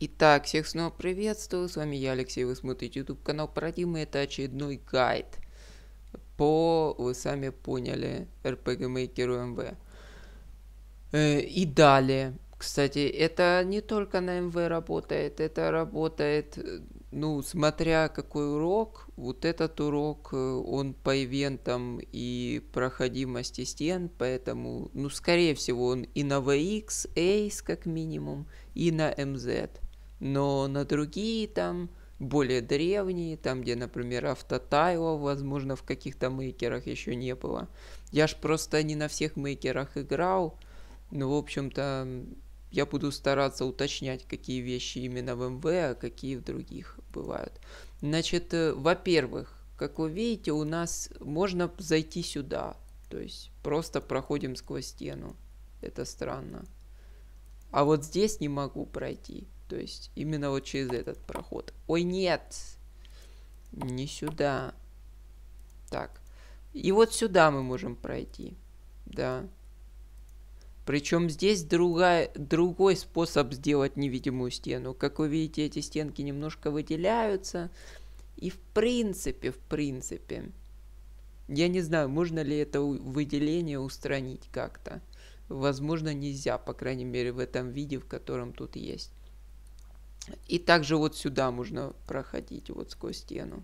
Итак, всех снова приветствую, с вами я, Алексей, вы смотрите YouTube канал Парадигма, это очередной гайд по, вы сами поняли, RPG Maker МВ. Э, и далее, кстати, это не только на МВ работает, это работает, э, ну, смотря какой урок, вот этот урок, э, он по ивентам и проходимости стен, поэтому, ну, скорее всего, он и на VX, Ace как минимум, и на MZ. Эм но на другие там более древние, там где, например, автотайла, возможно, в каких-то мейкерах еще не было. Я ж просто не на всех мейкерах играл, но, ну, в общем-то, я буду стараться уточнять, какие вещи именно в МВ, а какие в других бывают. Значит, э, во-первых, как вы видите, у нас можно зайти сюда, то есть просто проходим сквозь стену. Это странно. А вот здесь не могу пройти. То есть именно вот через этот проход. Ой, нет! Не сюда. Так. И вот сюда мы можем пройти. Да. Причем здесь другая, другой способ сделать невидимую стену. Как вы видите, эти стенки немножко выделяются. И в принципе, в принципе, я не знаю, можно ли это выделение устранить как-то. Возможно, нельзя, по крайней мере, в этом виде, в котором тут есть. И также вот сюда можно проходить, вот сквозь стену.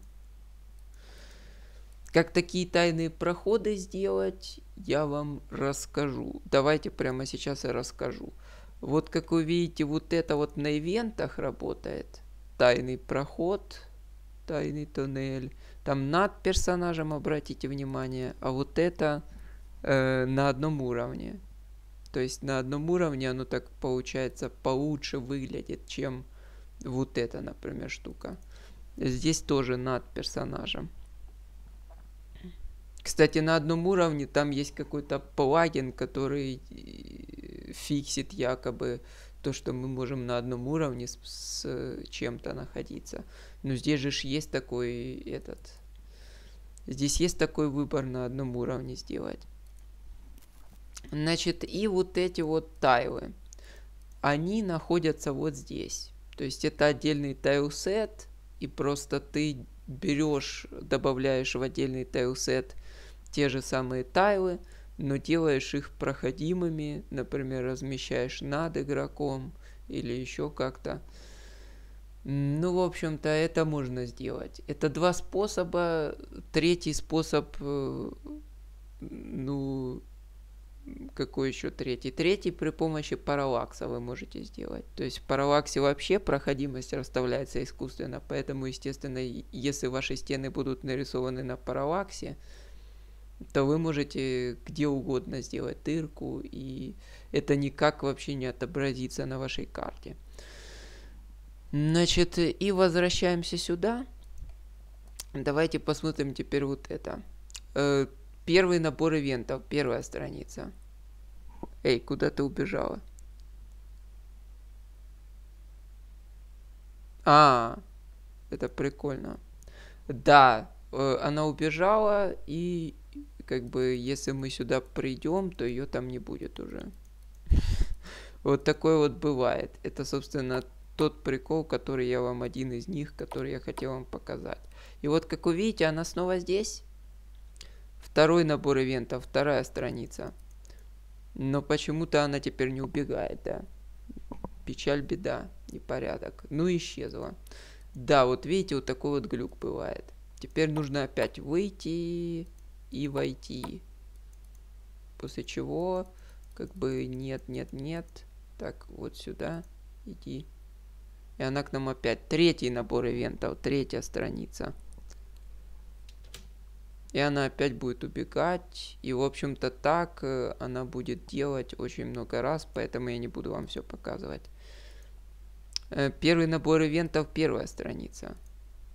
Как такие тайные проходы сделать, я вам расскажу. Давайте прямо сейчас я расскажу. Вот как вы видите, вот это вот на ивентах работает. Тайный проход, тайный туннель. Там над персонажем обратите внимание, а вот это э, на одном уровне. То есть на одном уровне оно так получается получше выглядит, чем вот эта, например, штука. Здесь тоже над персонажем. Кстати, на одном уровне там есть какой-то плагин, который э, фиксит якобы то, что мы можем на одном уровне с, с чем-то находиться. Но здесь же есть такой этот... Здесь есть такой выбор на одном уровне сделать. Значит, и вот эти вот тайлы, они находятся вот здесь. То есть это отдельный тайлсет, и просто ты берешь, добавляешь в отдельный тайлсет те же самые тайлы, но делаешь их проходимыми, например, размещаешь над игроком или еще как-то. Ну, в общем-то, это можно сделать. Это два способа. Третий способ, э, ну, какой еще третий? Третий при помощи параллакса вы можете сделать. То есть в параллаксе вообще проходимость расставляется искусственно, поэтому, естественно, если ваши стены будут нарисованы на параллаксе, то вы можете где угодно сделать дырку, и это никак вообще не отобразится на вашей карте. Значит, и возвращаемся сюда. Давайте посмотрим теперь вот это э, Первый набор ивентов, первая страница. Эй, куда ты убежала? А, это прикольно. Да, э, она убежала, и как бы если мы сюда придем, то ее там не будет уже. Вот такое вот бывает. Это, собственно, тот прикол, который я вам, один из них, который я хотел вам показать. И вот, как вы видите, она снова здесь. Второй набор ивентов, вторая страница. Но почему-то она теперь не убегает, да. Печаль, беда, непорядок. Ну, исчезла. Да, вот видите, вот такой вот глюк бывает. Теперь нужно опять выйти и войти. После чего, как бы, нет, нет, нет. Так, вот сюда, иди. И она к нам опять. Третий набор ивентов, третья страница и она опять будет убегать. И, в общем-то, так э, она будет делать очень много раз, поэтому я не буду вам все показывать. Э, первый набор ивентов – первая страница.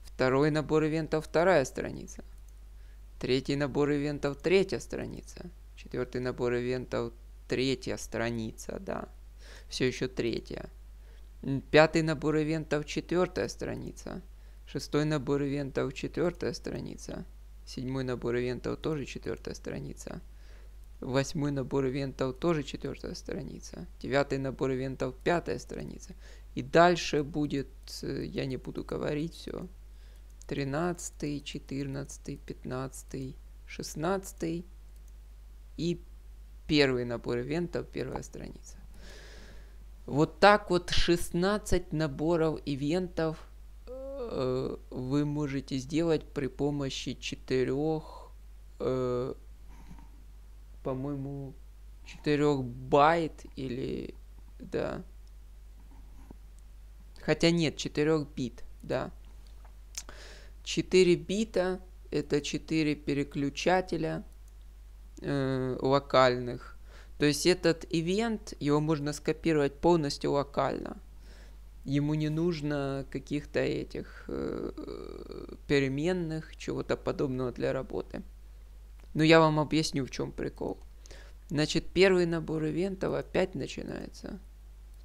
Второй набор ивентов – вторая страница. Третий набор ивентов – третья страница. Четвертый набор ивентов – третья страница, да. Все еще третья. Пятый набор ивентов – четвертая страница. Шестой набор ивентов – четвертая страница. Седьмой набор ивентов тоже четвертая страница. Восьмой набор ивентов тоже четвертая страница. Девятый набор ивентов пятая страница. И дальше будет, э, я не буду говорить все. Тринадцатый, четырнадцатый, пятнадцатый, шестнадцатый и первый набор ивентов, первая страница. Вот так вот 16 наборов ивентов э, вы можете сделать при помощи четырех, э, по-моему, четырех байт или да. Хотя нет, 4 бит, да. 4 бита это 4 переключателя э, локальных. То есть этот ивент, его можно скопировать полностью локально. Ему не нужно каких-то этих э, переменных, чего-то подобного для работы. Но я вам объясню, в чем прикол. Значит, первый набор ивентов опять начинается.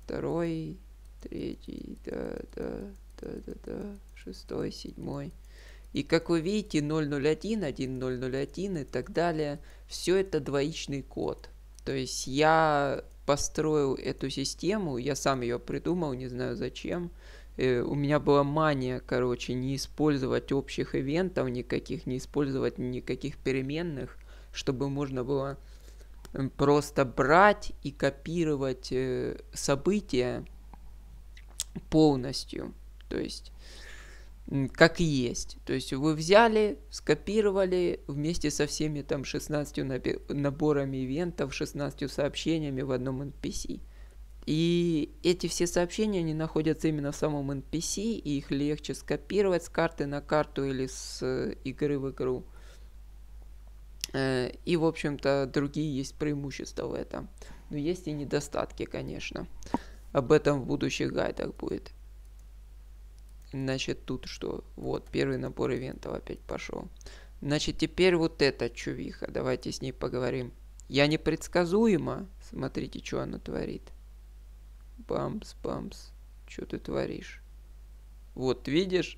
Второй, третий, да, да, да, да, да, шестой, седьмой. И как вы видите, 001, 1001 и так далее, все это двоичный код. То есть я построил эту систему, я сам ее придумал, не знаю зачем. Э, у меня была мания, короче, не использовать общих ивентов никаких, не использовать никаких переменных, чтобы можно было просто брать и копировать э, события полностью. То есть как и есть. То есть вы взяли, скопировали вместе со всеми там 16 наборами ивентов, 16 сообщениями в одном NPC. И эти все сообщения, они находятся именно в самом NPC, и их легче скопировать с карты на карту или с э, игры в игру. Э, и, в общем-то, другие есть преимущества в этом. Но есть и недостатки, конечно. Об этом в будущих гайдах будет. Значит, тут что? Вот, первый набор ивентов опять пошел. Значит, теперь вот эта чувиха. Давайте с ней поговорим. Я непредсказуема. Смотрите, что она творит. Бамс, бамс. Что ты творишь? Вот, видишь?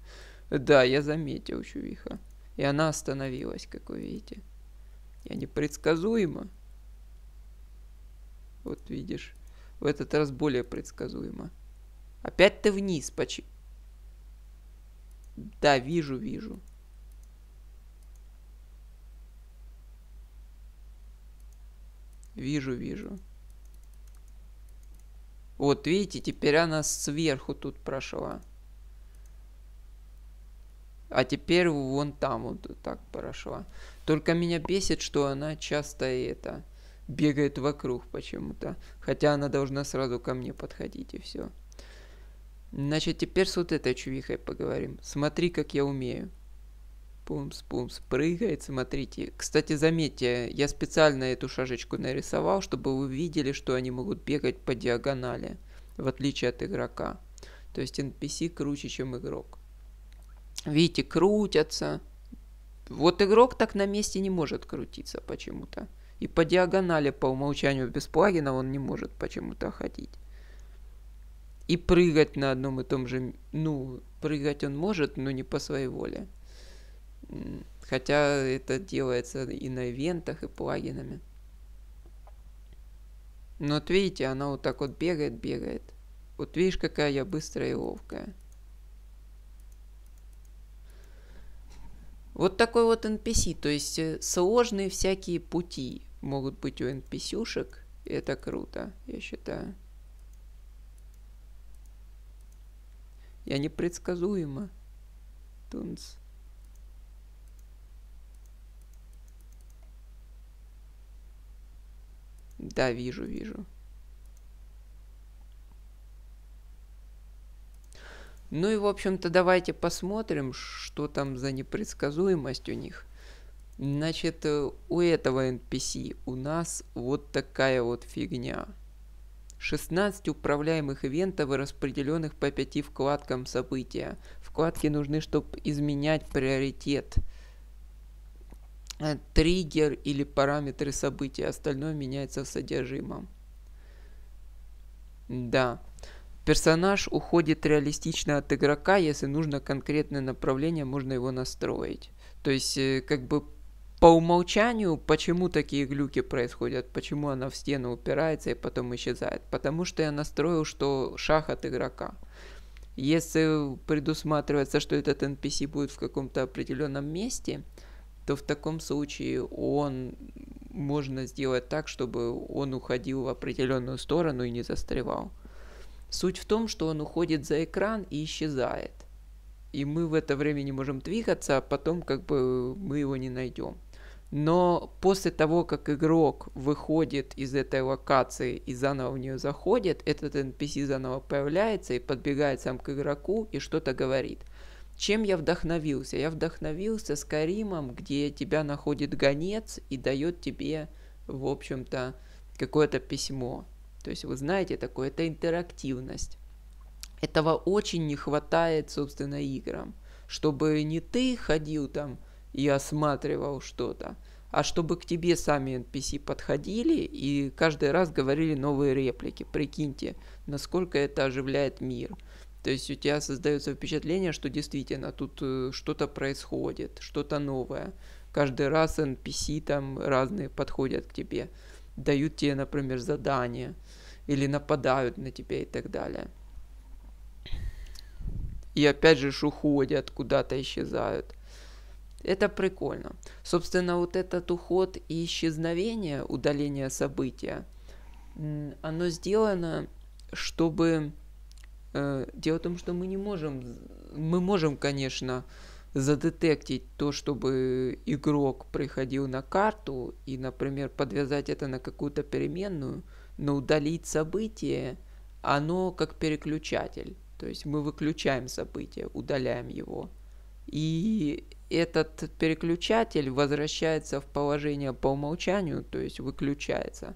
да, я заметил, чувиха. И она остановилась, как вы видите. Я непредсказуема. Вот видишь. В этот раз более предсказуемо. Опять ты вниз. Почему? Да, вижу, вижу. Вижу, вижу. Вот видите, теперь она сверху тут прошла. А теперь вон там вот так прошла. Только меня бесит, что она часто это бегает вокруг почему-то. Хотя она должна сразу ко мне подходить и все. Значит, теперь с вот этой чувихой поговорим. Смотри, как я умею. Пумс-пумс, прыгает, смотрите. Кстати, заметьте, я специально эту шажечку нарисовал, чтобы вы видели, что они могут бегать по диагонали, в отличие от игрока. То есть NPC круче, чем игрок. Видите, крутятся. Вот игрок так на месте не может крутиться почему-то. И по диагонали по умолчанию без плагина он не может почему-то ходить и прыгать на одном и том же... Ну, прыгать он может, но не по своей воле. Хотя это делается и на ивентах, и плагинами. Но вот видите, она вот так вот бегает, бегает. Вот видишь, какая я быстрая и ловкая. Вот такой вот NPC, то есть э, сложные всякие пути могут быть у NPC-шек. Это круто, я считаю. Я непредсказуема. Тунц. Да, вижу, вижу. Ну и, в общем-то, давайте посмотрим, что там за непредсказуемость у них. Значит, э, у этого NPC у нас вот такая вот фигня. 16 управляемых ивентов, распределенных по 5 вкладкам события. Вкладки нужны, чтобы изменять приоритет э, триггер или параметры события, остальное меняется в содержимом. Да. Персонаж уходит реалистично от игрока, если нужно конкретное направление, можно его настроить. То есть, э, как бы по умолчанию, почему такие глюки происходят, почему она в стену упирается и потом исчезает. Потому что я настроил, что шах от игрока. Если предусматривается, что этот NPC будет в каком-то определенном месте, то в таком случае он можно сделать так, чтобы он уходил в определенную сторону и не застревал. Суть в том, что он уходит за экран и исчезает. И мы в это время не можем двигаться, а потом как бы мы его не найдем. Но после того, как игрок выходит из этой локации и заново в нее заходит, этот NPC заново появляется и подбегает сам к игроку и что-то говорит. Чем я вдохновился? Я вдохновился с Каримом, где тебя находит гонец и дает тебе, в общем-то, какое-то письмо. То есть вы знаете такое, это интерактивность. Этого очень не хватает, собственно, играм. Чтобы не ты ходил там, и осматривал что-то, а чтобы к тебе сами NPC подходили и каждый раз говорили новые реплики. Прикиньте, насколько это оживляет мир. То есть у тебя создается впечатление, что действительно тут э, что-то происходит, что-то новое. Каждый раз NPC там разные подходят к тебе, дают тебе, например, задания или нападают на тебя и так далее. И опять же уходят, куда-то исчезают. Это прикольно. Собственно, вот этот уход и исчезновение, удаление события, оно сделано, чтобы... Э, дело в том, что мы не можем... Мы можем, конечно, задетектить то, чтобы игрок приходил на карту и, например, подвязать это на какую-то переменную, но удалить событие, оно как переключатель. То есть мы выключаем событие, удаляем его. И этот переключатель возвращается в положение по умолчанию, то есть выключается,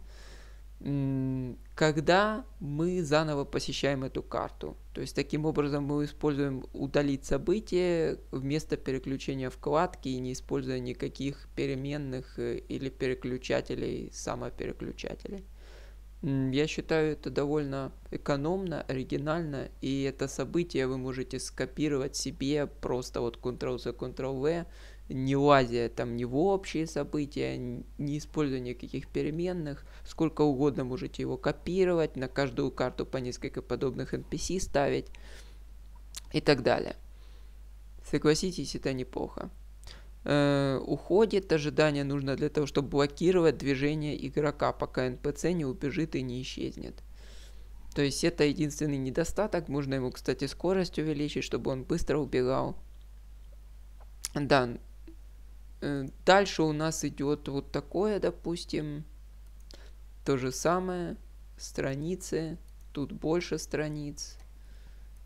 когда мы заново посещаем эту карту. То есть таким образом мы используем удалить событие вместо переключения вкладки и не используя никаких переменных э, или переключателей, самопереключателей. Я считаю это довольно экономно, оригинально, и это событие вы можете скопировать себе просто вот Ctrl-C, Ctrl-V, не лазя там не в общие события, не используя никаких переменных, сколько угодно можете его копировать, на каждую карту по несколько подобных NPC ставить и так далее. Согласитесь, это неплохо. Э, уходит. Ожидание нужно для того, чтобы блокировать движение игрока, пока НПЦ не убежит и не исчезнет. То есть это единственный недостаток. Можно ему, кстати, скорость увеличить, чтобы он быстро убегал. Да. Э, дальше у нас идет вот такое, допустим. То же самое. Страницы. Тут больше страниц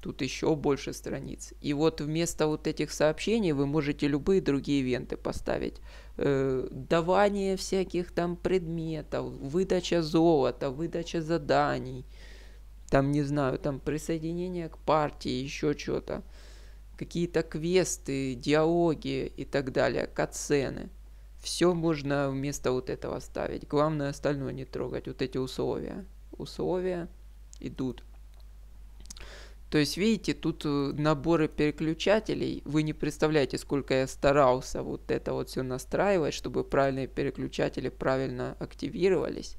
тут еще больше страниц. И вот вместо вот этих сообщений вы можете любые другие ивенты поставить. Э, давание всяких там предметов, выдача золота, выдача заданий, там, не знаю, там присоединение к партии, еще что-то. Какие-то квесты, диалоги и так далее, катсцены. Все можно вместо вот этого ставить. Главное остальное не трогать, вот эти условия. Условия идут то есть, видите, тут э, наборы переключателей. Вы не представляете, сколько я старался вот это вот все настраивать, чтобы правильные переключатели правильно активировались.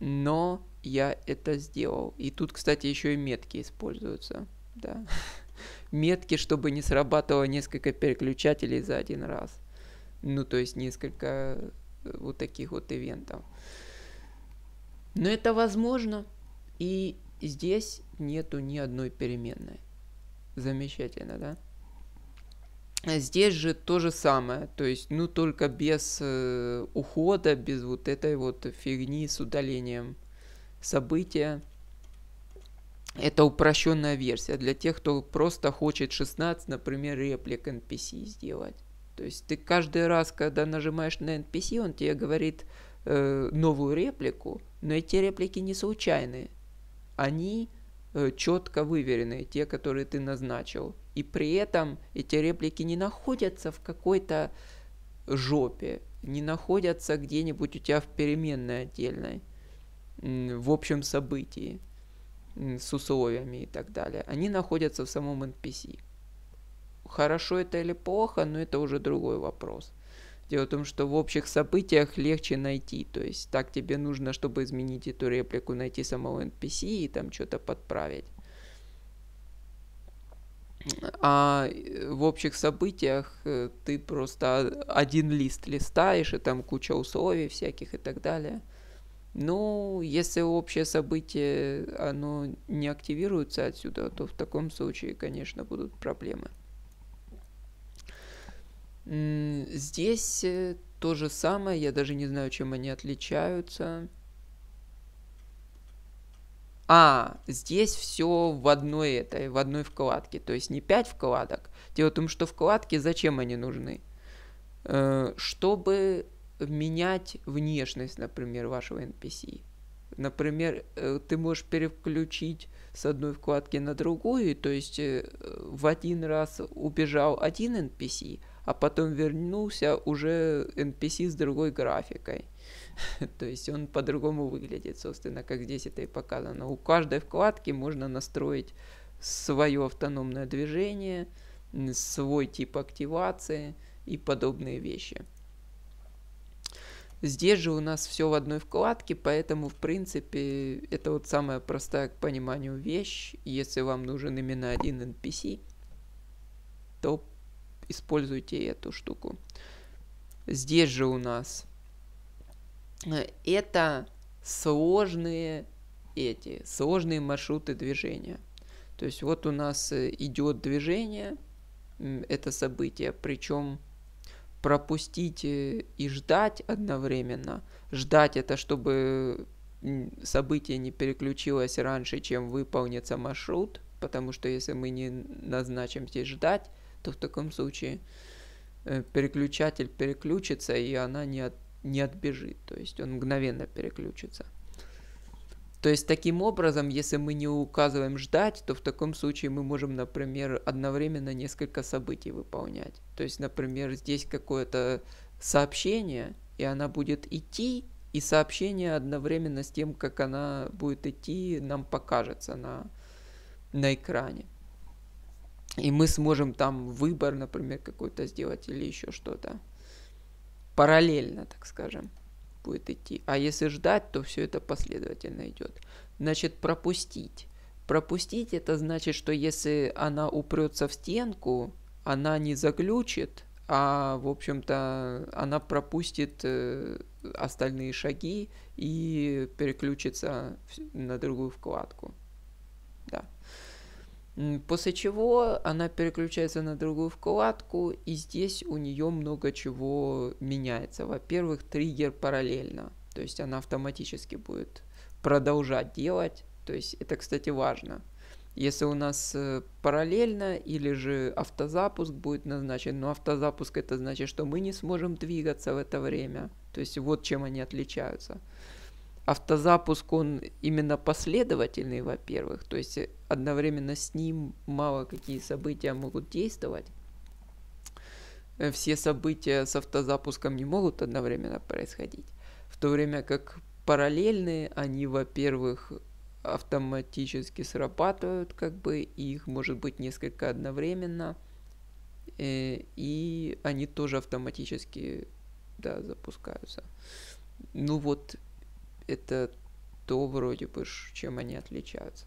Но я это сделал. И тут, кстати, еще и метки используются. Да. Метки, чтобы не срабатывало несколько переключателей за один раз. Ну, то есть несколько э, вот таких вот ивентов. Но это возможно. И Здесь нету ни одной переменной. Замечательно, да? Здесь же то же самое, то есть, ну, только без э, ухода, без вот этой вот фигни с удалением события. Это упрощенная версия для тех, кто просто хочет 16, например, реплик NPC сделать. То есть ты каждый раз, когда нажимаешь на NPC, он тебе говорит э, новую реплику, но эти реплики не случайные они э, четко выверенные, те, которые ты назначил. И при этом эти реплики не находятся в какой-то жопе, не находятся где-нибудь у тебя в переменной отдельной, в общем событии, с условиями и так далее. Они находятся в самом NPC. Хорошо это или плохо, но это уже другой вопрос. Дело в том, что в общих событиях легче найти. То есть так тебе нужно, чтобы изменить эту реплику, найти самого NPC и там что-то подправить. А э, в общих событиях э, ты просто один лист листаешь, и там куча условий всяких и так далее. Ну, если общее событие, э, оно не активируется отсюда, то в таком случае, конечно, будут проблемы. Здесь э, то же самое, я даже не знаю, чем они отличаются. А, здесь все в одной этой, в одной вкладке. То есть не 5 вкладок. Дело в том, что вкладки зачем они нужны? Э, чтобы менять внешность, например, вашего NPC. Например, э, ты можешь переключить с одной вкладки на другую, то есть в один раз убежал один NPC, а потом вернулся уже NPC с другой графикой. То есть он по-другому выглядит, собственно, как здесь это и показано. У каждой вкладки можно настроить свое автономное движение, свой тип активации и подобные вещи. Здесь же у нас все в одной вкладке, поэтому, в принципе, это вот самая простая к пониманию вещь. Если вам нужен именно один NPC, то используйте эту штуку. Здесь же у нас э, это сложные эти, сложные маршруты движения. То есть вот у нас э, идет движение, это событие, причем пропустить э, и ждать одновременно. Ждать это, чтобы событие не переключилось раньше, чем выполнится маршрут, потому что если мы не назначим здесь ждать, то в таком случае э, переключатель переключится, и она не, от, не отбежит. То есть он мгновенно переключится. То есть таким образом, если мы не указываем ждать, то в таком случае мы можем, например, одновременно несколько событий выполнять. То есть, например, здесь какое-то сообщение, и она будет идти, и сообщение одновременно с тем, как она будет идти, нам покажется на, на экране. И мы сможем там выбор, например, какой-то сделать или еще что-то. Параллельно, так скажем, будет идти. А если ждать, то все это последовательно идет. Значит, пропустить. Пропустить это значит, что если она упрется в стенку, она не заглючит, а, в общем-то, она пропустит э, остальные шаги и переключится на другую вкладку. После чего она переключается на другую вкладку, и здесь у нее много чего меняется. Во-первых, триггер параллельно, то есть она автоматически будет продолжать делать. То есть это, кстати, важно. Если у нас э, параллельно или же автозапуск будет назначен, но автозапуск это значит, что мы не сможем двигаться в это время. То есть вот чем они отличаются автозапуск, он именно последовательный, во-первых. То есть одновременно с ним мало какие события могут действовать. Э, все события с автозапуском не могут одновременно происходить. В то время как параллельные, они, во-первых, автоматически срабатывают, как бы их может быть несколько одновременно, э, и они тоже автоматически да, запускаются. Ну вот, это то вроде бы, чем они отличаются.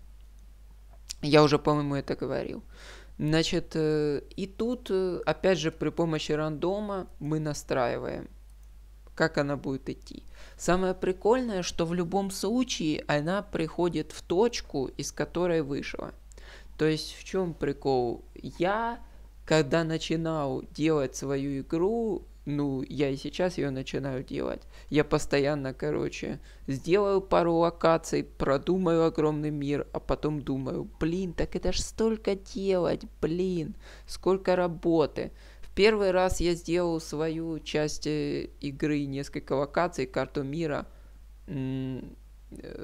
Я уже, по-моему, это говорил. Значит, э, и тут, э, опять же, при помощи рандома мы настраиваем, как она будет идти. Самое прикольное, что в любом случае она приходит в точку, из которой вышла. То есть в чем прикол? Я, когда начинал делать свою игру, ну, я и сейчас ее начинаю делать. Я постоянно, короче, сделаю пару локаций, продумаю огромный мир, а потом думаю, блин, так это ж столько делать, блин, сколько работы. В первый раз я сделал свою часть э, игры, несколько локаций, карту мира э,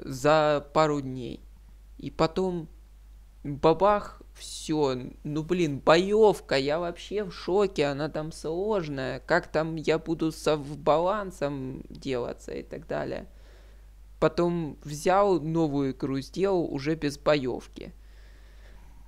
за пару дней. И потом бабах, все, ну блин, боевка, я вообще в шоке, она там сложная, как там я буду со балансом делаться и так далее. Потом взял новую игру, сделал уже без боевки.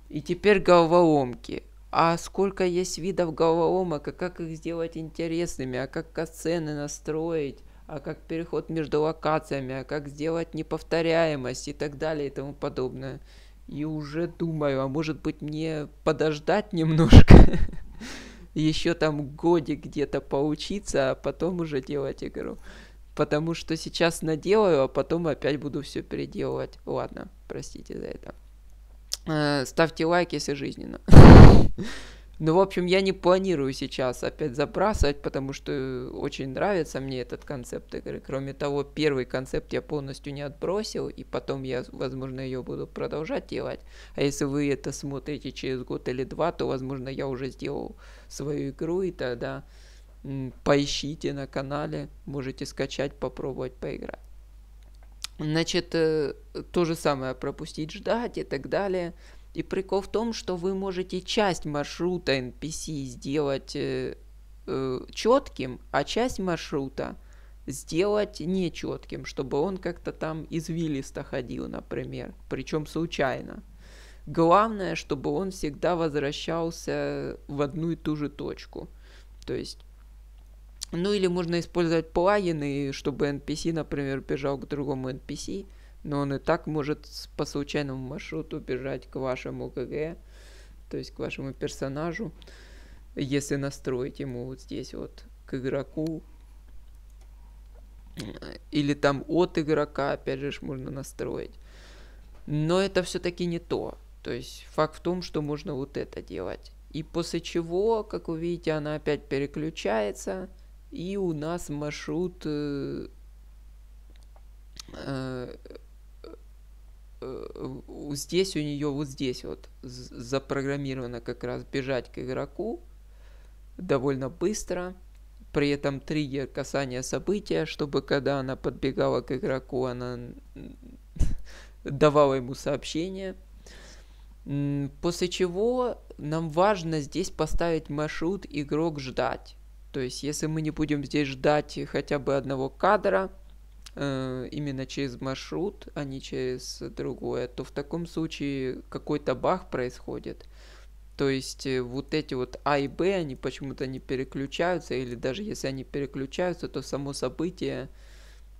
И теперь головоломки. А сколько есть видов головоломок, а как их сделать интересными, а как касцены настроить, а как переход между локациями, а как сделать неповторяемость и так далее и тому подобное. И уже думаю, а может быть мне подождать немножко? Еще там годик где-то поучиться, а потом уже делать игру. Потому что сейчас наделаю, а потом опять буду все переделывать. Ладно, простите за это. Э, ставьте лайк, если жизненно. Ну, в общем, я не планирую сейчас опять забрасывать, потому что очень нравится мне этот концепт игры. Кроме того, первый концепт я полностью не отбросил, и потом я, возможно, ее буду продолжать делать. А если вы это смотрите через год или два, то, возможно, я уже сделал свою игру, и тогда поищите на канале, можете скачать, попробовать поиграть. Значит, э, то же самое пропустить, ждать и так далее – и прикол в том, что вы можете часть маршрута NPC сделать э, э, четким, а часть маршрута сделать нечетким, чтобы он как-то там извилисто ходил, например, причем случайно. Главное, чтобы он всегда возвращался в одну и ту же точку. То есть ну или можно использовать плагины, чтобы NPC, например, бежал к другому NPC, но он и так может по случайному маршруту бежать к вашему ГГ, то есть к вашему персонажу, если настроить ему вот здесь вот к игроку. Или там от игрока, опять же, можно настроить. Но это все-таки не то. То есть факт в том, что можно вот это делать. И после чего, как вы видите, она опять переключается. И у нас маршрут э, э, здесь у нее вот здесь вот запрограммировано как раз бежать к игроку довольно быстро. При этом триггер касания события, чтобы когда она подбегала к игроку, она давала ему сообщение. После чего нам важно здесь поставить маршрут игрок ждать. То есть, если мы не будем здесь ждать хотя бы одного кадра, Э, именно через маршрут, а не через другое, то в таком случае какой-то баг происходит. То есть э, вот эти вот А и Б, они почему-то не переключаются, или даже если они переключаются, то само событие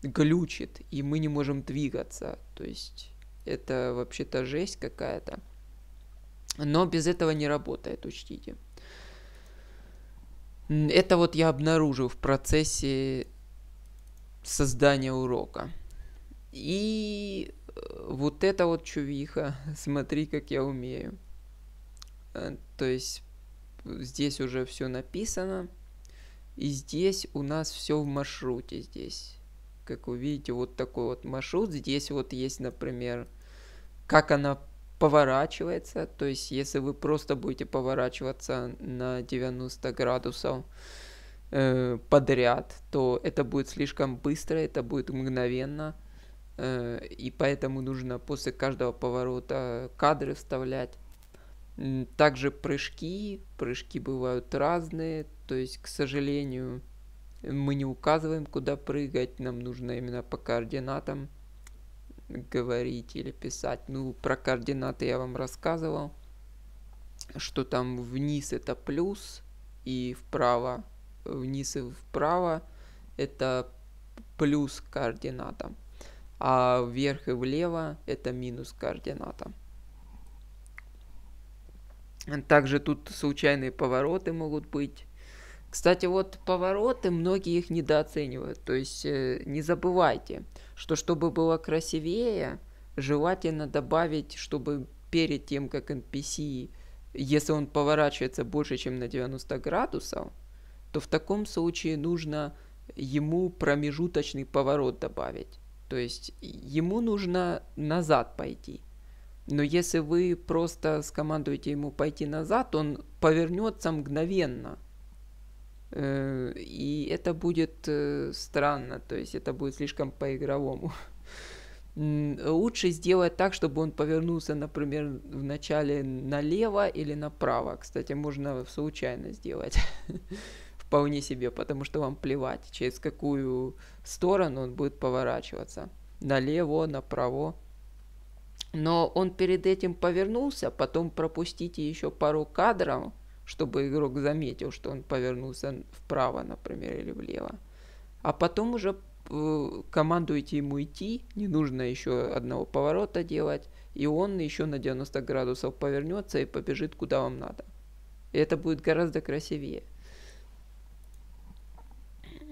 глючит, и мы не можем двигаться. То есть это вообще-то жесть какая-то. Но без этого не работает, учтите. Это вот я обнаружил в процессе создания урока. И э, вот это вот чувиха, смотри, как я умею. Э, то есть здесь уже все написано. И здесь у нас все в маршруте здесь. Как вы видите, вот такой вот маршрут. Здесь вот есть, например, как она поворачивается. То есть, если вы просто будете поворачиваться на 90 градусов, э, подряд, то это будет слишком быстро, это будет мгновенно, э, и поэтому нужно после каждого поворота кадры вставлять. Также прыжки, прыжки бывают разные, то есть, к сожалению, мы не указываем, куда прыгать, нам нужно именно по координатам говорить или писать. Ну, про координаты я вам рассказывал, что там вниз это плюс и вправо вниз и вправо это плюс координата, а вверх и влево это минус координата. Также тут случайные повороты могут быть. Кстати, вот повороты, многие их недооценивают. То есть э, не забывайте, что чтобы было красивее, желательно добавить, чтобы перед тем, как NPC, если он поворачивается больше, чем на 90 градусов, то в таком случае нужно ему промежуточный поворот добавить. То есть ему нужно назад пойти. Но если вы просто скомандуете ему пойти назад, он повернется мгновенно. Э, и это будет э, странно, то есть это будет слишком по-игровому. Лучше сделать так, чтобы он повернулся, например, в начале налево или направо. Кстати, можно случайно сделать. вполне себе, потому что вам плевать, через какую сторону он будет поворачиваться. Налево, направо. Но он перед этим повернулся, потом пропустите еще пару кадров, чтобы игрок заметил, что он повернулся вправо, например, или влево. А потом уже э, командуете ему идти, не нужно еще одного поворота делать, и он еще на 90 градусов повернется и побежит куда вам надо. И это будет гораздо красивее.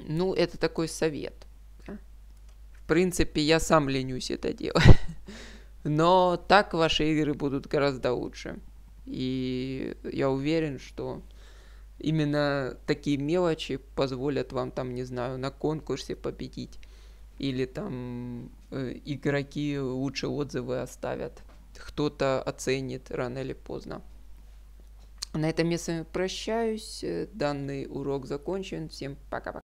Ну, это такой совет. В принципе, я сам ленюсь это делать. Но так ваши игры будут гораздо лучше. И я уверен, что именно такие мелочи позволят вам там, не знаю, на конкурсе победить. Или там э, игроки лучше отзывы оставят. Кто-то оценит рано или поздно. На этом я с вами прощаюсь. Данный урок закончен. Всем пока-пока.